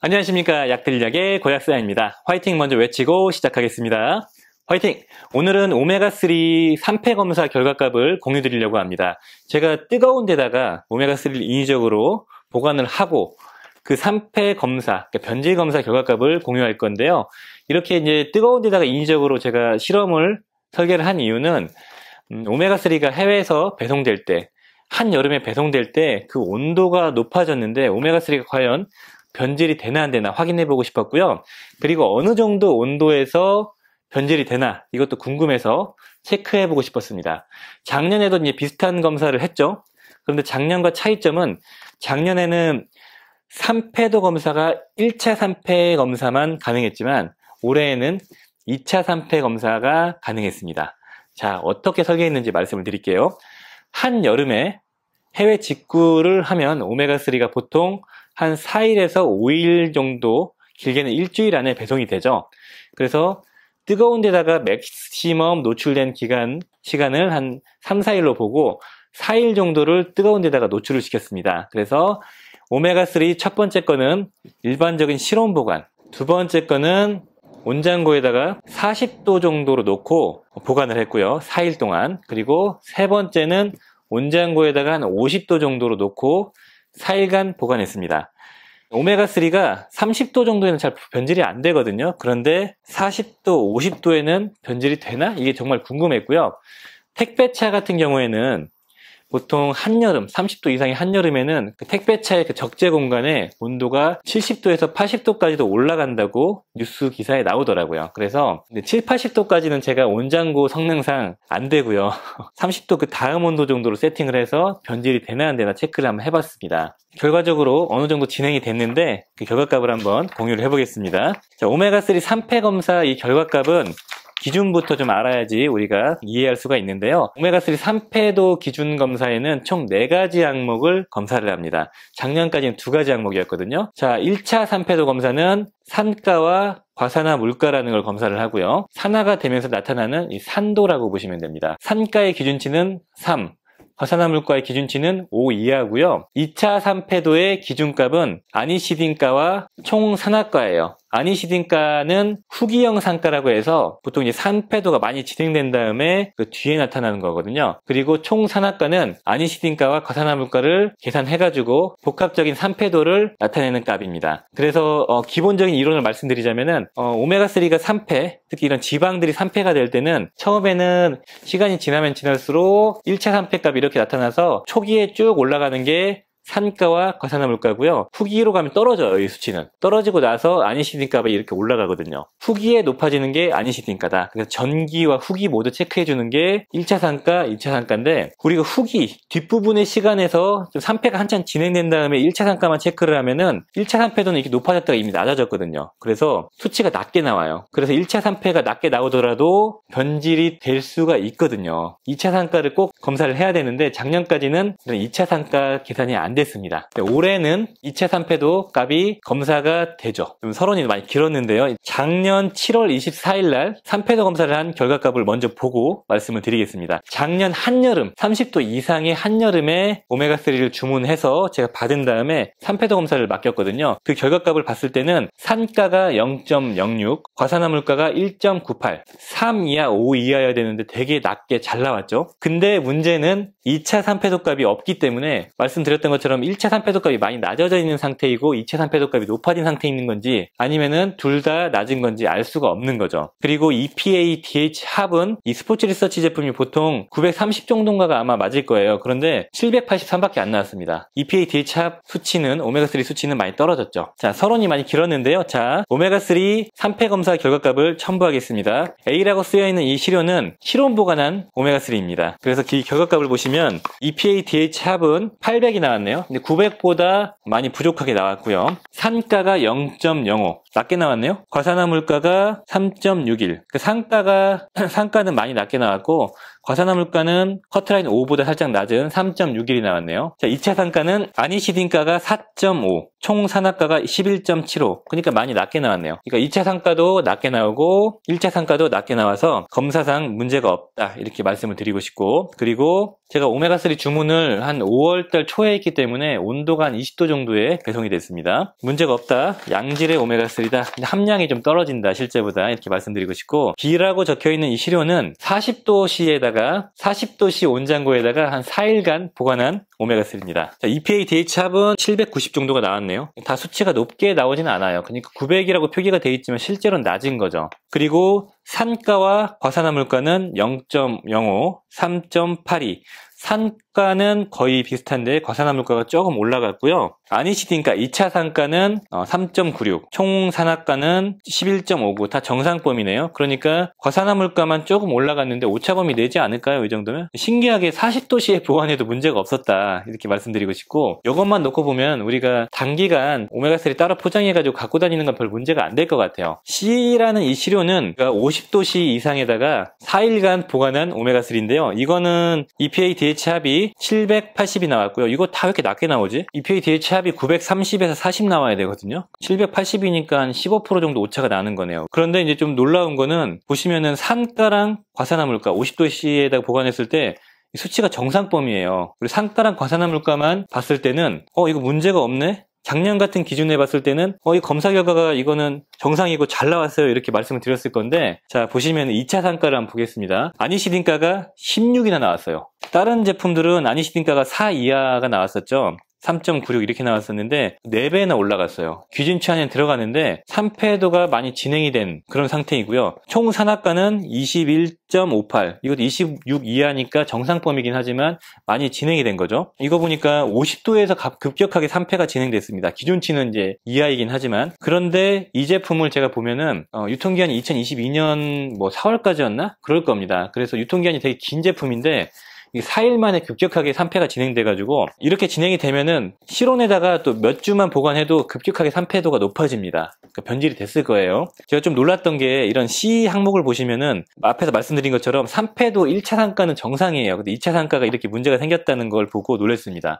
안녕하십니까 약들약의 고약사입니다 화이팅 먼저 외치고 시작하겠습니다 화이팅! 오늘은 오메가3 3패 검사 결과값을 공유 드리려고 합니다 제가 뜨거운 데다가 오메가3를 인위적으로 보관을 하고 그 3패 검사, 그러니까 변질 검사 결과값을 공유할 건데요 이렇게 이제 뜨거운 데다가 인위적으로 제가 실험을 설계를 한 이유는 음, 오메가3가 해외에서 배송될 때 한여름에 배송될 때 그 온도가 높아졌는데 오메가3가 과연 변질이 되나 안 되나 확인해 보고 싶었고요. 그리고 어느 정도 온도에서 변질이 되나 이것도 궁금해서 체크해 보고 싶었습니다. 작년에도 이제 비슷한 검사를 했죠. 그런데 작년과 차이점은 작년에는 3패도 검사가 1차 3패 검사만 가능했지만 올해에는 2차 3패 검사가 가능했습니다. 자, 어떻게 설계했는지 말씀을 드릴게요. 한 여름에 해외 직구를 하면 오메가3가 보통 한 4일에서 5일 정도 길게는 일주일 안에 배송이 되죠. 그래서 뜨거운 데다가 맥시멈 노출된 기간 시간을 한 3, 4일로 보고 4일 정도를 뜨거운 데다가 노출을 시켰습니다. 그래서 오메가3 첫 번째 거는 일반적인 실온 보관, 두 번째 거는 온장고에다가 40도 정도로 놓고 보관을 했고요. 4일 동안. 그리고 세 번째는 온장고에다가 한 50도 정도로 놓고 4일간 보관했습니다. 오메가3가 30도 정도에는 잘 변질이 안 되거든요. 그런데 40도, 50도에는 변질이 되나? 이게 정말 궁금했고요. 택배차 같은 경우에는 보통 한여름, 30도 이상의 한여름에는 그 택배차의 그 적재 공간에 온도가 70도에서 80도까지도 올라간다고 뉴스 기사에 나오더라고요. 그래서 7, 80도까지는 제가 온장고 성능상 안 되고요. 30도 그 다음 온도 정도로 세팅을 해서 변질이 되나 안 되나 체크를 한번 해봤습니다. 결과적으로 어느 정도 진행이 됐는데 그 결과값을 한번 공유를 해보겠습니다. 자, 오메가3 3폐 검사 이 결과값은 기준부터 좀 알아야지 우리가 이해할 수가 있는데요. 오메가3 3패도 기준 검사에는 총 4가지 항목을 검사를 합니다. 작년까지는 2가지 항목이었거든요. 자, 1차 3패도 검사는 산가와 과산화 물가라는 걸 검사를 하고요. 산화가 되면서 나타나는 이 산도라고 보시면 됩니다. 산가의 기준치는 3, 과산화 물가의 기준치는 5 이하고요. 2차 산패도의 기준값은 아니시딘가와 총산화가예요. 아니시딘가는 후기형 산가라고 해서 보통 이제 산패도가 많이 진행된 다음에 그 뒤에 나타나는 거거든요. 그리고 총 산악가는 아니시딘가와 과산화물가를 계산해가지고 복합적인 산패도를 나타내는 값입니다. 그래서 어 기본적인 이론을 말씀드리자면은 어 오메가3가 산패, 특히 이런 지방들이 산패가 될 때는 처음에는 시간이 지나면 지날수록 1차 산패값이 이렇게 나타나서 초기에 쭉 올라가는 게 산가와 과산화 물가고요. 후기로 가면 떨어져요, 이 수치는. 떨어지고 나서 아니시딩가가 이렇게 올라가거든요. 후기에 높아지는 게아니시딩가다 그래서 전기와 후기 모두 체크해 주는 게 1차 산가, 2차 산가인데 우리가 후기 뒷부분의 시간에서 좀 산패가 한참 진행된 다음에 1차 산가만 체크를 하면은 1차 산패도는 이렇게 높아졌다가 이미 낮아졌거든요. 그래서 수치가 낮게 나와요. 그래서 1차 산패가 낮게 나오더라도 변질이 될 수가 있거든요. 2차 산가를 꼭 검사를 해야 되는데 작년까지는 2차 산가 계산이 안 됐습니다. 네, 올해는 2차 산패도 값이 검사가 되죠. 좀 서론이 많이 길었는데요. 작년 7월 24일 날 산패도 검사를 한 결과값을 먼저 보고 말씀을 드리겠습니다. 작년 한여름 30도 이상의 한여름에 오메가3를 주문해서 제가 받은 다음에 산패도 검사를 맡겼거든요. 그 결과값을 봤을 때는 산가가 0.06, 과산화물가가 1.98, 3 이하, 5 이하여야 되는데 되게 낮게 잘 나왔죠. 근데 문제는 2차 산패도 값이 없기 때문에 말씀드렸던 것처럼 것처럼 1차 산패도값이 많이 낮아져 있는 상태이고 2차 산패도값이 높아진 상태에 있는 건지 아니면은 둘 다 낮은 건지 알 수가 없는 거죠. 그리고 EPA DH 합은 이 스포츠 리서치 제품이 보통 930 정도인가가 아마 맞을 거예요. 그런데 783밖에 안 나왔습니다. EPA DH 합 수치는 오메가3 수치는 많이 떨어졌죠. 자, 서론이 많이 길었는데요. 자, 오메가3 산패 검사 결과값을 첨부하겠습니다. A라고 쓰여 있는 이 시료는 실온 보관한 오메가3입니다. 그래서 그 결과값을 보시면 EPA DH 합은 800이 나왔네요. 근데 900보다 많이 부족하게 나왔고요. 산가가 0.05, 낮게 나왔네요. 과산화 물가가 3.61. 그 그러니까 상가가 상가는 많이 낮게 나왔고 과산화 물가는 커트라인 5보다 살짝 낮은 3.61이 나왔네요. 자, 2차 상가는 아니시딘가가 4.5, 총산화가가 11.75. 그러니까 많이 낮게 나왔네요. 그러니까 2차 상가도 낮게 나오고 1차 상가도 낮게 나와서 검사상 문제가 없다. 이렇게 말씀을 드리고 싶고 그리고 제가 오메가3 주문을 한 5월달 초에 했기 때문에 온도가 한 20도 정도에 배송이 됐습니다. 문제가 없다. 양질의 오메가3 있습니다. 함량이 좀 떨어진다 실제보다 이렇게 말씀드리고 싶고 B라고 적혀있는 이 시료는 40도씨에다가 40도씨 온장고에다가 한 4일간 보관한 오메가3입니다. EPA DH 합은 790 정도가 나왔네요. 다 수치가 높게 나오지는 않아요. 그러니까 900이라고 표기가 돼 있지만 실제로는 낮은 거죠. 그리고 산가와 과산화물가는 0.05, 3.82, 산 호가는 거의 비슷한데 과산화 물가가 조금 올라갔고요. 아니시딘가 2차 상가는 3.96, 어, 총산화가는 11.59, 다정상범이네요 그러니까 과산화 물가만 조금 올라갔는데 오차범위 내지 않을까요? 이 정도면? 신기하게 4 0도시의보완에도 문제가 없었다. 이렇게 말씀드리고 싶고 이것만 놓고 보면 우리가 단기간 오메가3 따로 포장해가지고 갖고 다니는 건 별 문제가 안 될 것 같아요. C라는 이 시료는 50도시 그러니까 이상에다가 4일간 보관한 오메가3인데요. 이거는 EPA DHA 합이 780이 나왔고요. 이거 다 왜 이렇게 낮게 나오지? EPA DH 합이 930에서 40 나와야 되거든요. 780이니까 한 15% 정도 오차가 나는 거네요. 그런데 이제 좀 놀라운 거는 보시면은 산가랑 과산화물가 50도씨에다 가 보관했을 때 수치가 정상범위에요 그리고 산가랑 과산화물가만 봤을 때는 어 이거 문제가 없네 작년 같은 기준에 봤을 때는 어, 이 검사 결과가 이거는 정상이고 잘 나왔어요. 이렇게 말씀을 드렸을 건데 자, 보시면 2차 산가를 한번 보겠습니다. 아니시딘가가 16이나 나왔어요. 다른 제품들은 아니시딘가가 4 이하가 나왔었죠. 3.96 이렇게 나왔었는데 4배나 올라갔어요. 귀진 치안에 들어가는데 3패도가 많이 진행이 된 그런 상태이고요. 총 산악가는 21.58 이것도 26 이하니까 정상범이긴 하지만 많이 진행이 된 거죠. 이거 보니까 50도에서 급격하게 3패가 진행됐습니다. 기준치는 이제 이하이긴 하지만 그런데 이 제품을 제가 보면은 어, 유통기한이 2022년 뭐 4월까지였나 그럴 겁니다. 그래서 유통기한이 되게 긴 제품인데 4일 만에 급격하게 산패가 진행돼가지고 이렇게 진행이 되면은 실온에다가 또 몇 주만 보관해도 급격하게 산패도가 높아집니다. 그러니까 변질이 됐을 거예요. 제가 좀 놀랐던 게 이런 C 항목을 보시면은 앞에서 말씀드린 것처럼 산패도 1차 상가는 정상이에요. 근데 2차 상가가 이렇게 문제가 생겼다는 걸 보고 놀랐습니다.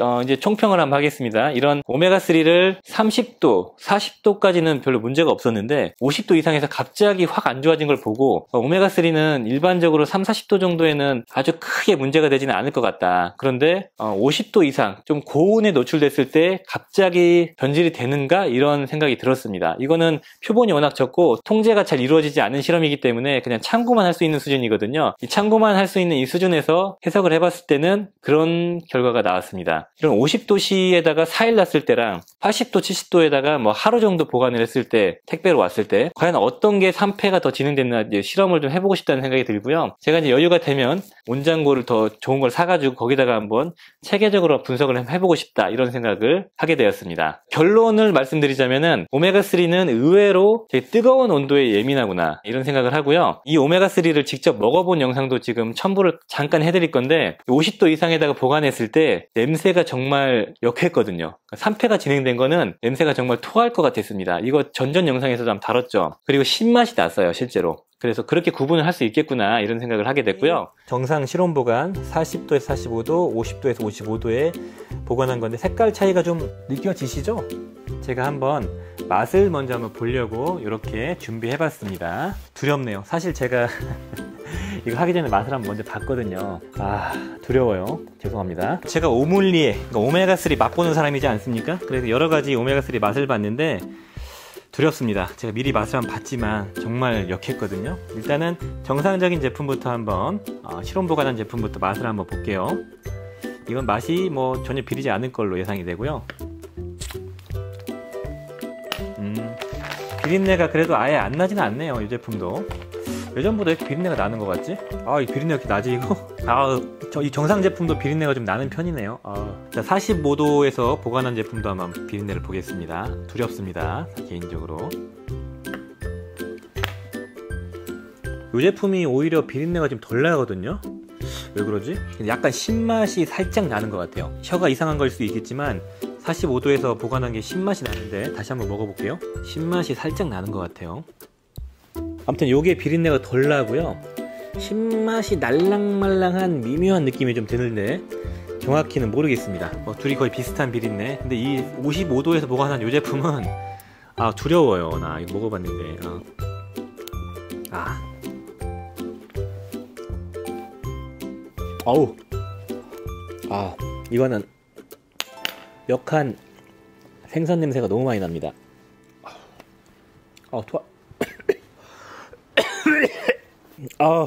어, 이제 총평을 한번 하겠습니다. 이런 오메가3를 30도, 40도까지는 별로 문제가 없었는데 50도 이상에서 갑자기 확 안 좋아진 걸 보고 어, 오메가3는 일반적으로 3, 0 40도 정도에는 아주 크게 문제가 되지는 않을 것 같다. 그런데 어, 50도 이상 좀 고온에 노출됐을 때 갑자기 변질이 되는가 이런 생각이 들었습니다. 이거는 표본이 워낙 적고 통제가 잘 이루어지지 않은 실험이기 때문에 그냥 참고만 할 수 있는 수준이거든요. 이 참고만 할 수 있는 이 수준에서 해석을 해봤을 때는 그런 결과가 나왔습니다. 이런 50도씨에다가 4일 났을 때랑 80도, 70도에다가 뭐 하루 정도 보관을 했을 때 택배로 왔을 때 과연 어떤 게 산패가 더 진행됐나 실험을 좀 해보고 싶다는 생각이 들고요. 제가 이제 여유가 되면 온장고를 더 좋은 걸 사가지고 거기다가 한번 체계적으로 분석을 해보고 싶다 이런 생각을 하게 되었습니다. 결론을 말씀드리자면은 오메가3는 의외로 되게 뜨거운 온도에 예민하구나 이런 생각을 하고요. 이 오메가3를 직접 먹어본 영상도 지금 첨부를 잠깐 해드릴 건데 50도 이상에다가 보관했을 때 냄새가 냄새가 정말 역했거든요. 3패가 그러니까 진행된 거는 냄새가 정말 토할 것 같았습니다. 이거 전전 영상에서도 한번 다뤘죠. 그리고 신맛이 났어요, 실제로. 그래서 그렇게 구분을 할 수 있겠구나 이런 생각을 하게 됐고요. 예. 정상 실온 보관 40도에서 45도, 50도에서 55도에 보관한 건데 색깔 차이가 좀 느껴지시죠? 제가 한번 맛을 먼저 한번 보려고 이렇게 준비해 봤습니다. 두렵네요. 사실 제가 이거 하기 전에 맛을 한번 먼저 봤거든요 아 두려워요 죄송합니다 제가 오믈리에 그러니까 오메가3 맛보는 사람이지 않습니까? 그래서 여러가지 오메가3 맛을 봤는데 두렵습니다 제가 미리 맛을 한번 봤지만 정말 역했거든요 일단은 정상적인 제품부터 한번 어, 실온 보관한 제품부터 맛을 한번 볼게요 이건 맛이 뭐 전혀 비리지 않을 걸로 예상이 되고요 음, 비린내가 그래도 아예 안 나진 않네요 이 제품도 예전보다 이렇게 비린내가 나는 것 같지? 아 이 비린내 이렇게 나지 이거? 아이 저, 정상 제품도 비린내가 좀 나는 편이네요 아, 자 45도에서 보관한 제품도 한번 비린내를 보겠습니다 두렵습니다 개인적으로 이 제품이 오히려 비린내가 좀 덜 나거든요 왜 그러지? 약간 신맛이 살짝 나는 것 같아요 혀가 이상한 걸 수도 있겠지만 45도에서 보관한 게 신맛이 나는데 다시 한번 먹어볼게요 신맛이 살짝 나는 것 같아요 아무튼 요게 비린내가 덜 나고요. 신맛이 날랑말랑한 미묘한 느낌이 좀 드는데 정확히는 모르겠습니다. 뭐 둘이 거의 비슷한 비린내. 근데 이 55도에서 보관한 이 제품은 아 두려워요. 나 이거 먹어봤는데 아. 아. 아우 아 이거는 역한 생선 냄새가 너무 많이 납니다. 아 토하 아,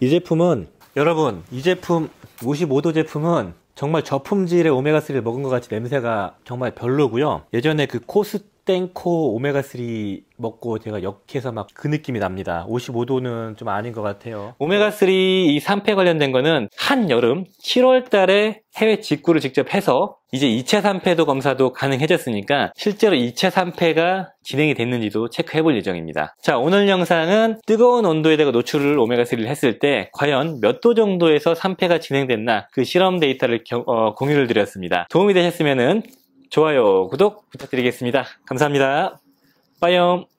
이 제품은 여러분 이 제품 55도 제품은 정말 저품질의 오메가3를 먹은 것 같이 냄새가 정말 별로고요. 예전에 그 코스 땡코 오메가3 먹고 제가 역해서 막 그 느낌이 납니다. 55도는 좀 아닌 것 같아요. 오메가3 이 산패 관련된 거는 한여름 7월 달에 해외 직구를 직접 해서 이제 2차 산패도 검사도 가능해졌으니까 실제로 2차 산패가 진행이 됐는지도 체크해 볼 예정입니다. 자 오늘 영상은 뜨거운 온도에다가 노출을 오메가3를 했을 때 과연 몇 도 정도에서 산패가 진행됐나 그 실험 데이터를 겨, 어, 공유를 드렸습니다. 도움이 되셨으면 좋아요, 구독 부탁드리겠습니다. 감사합니다. 빠염!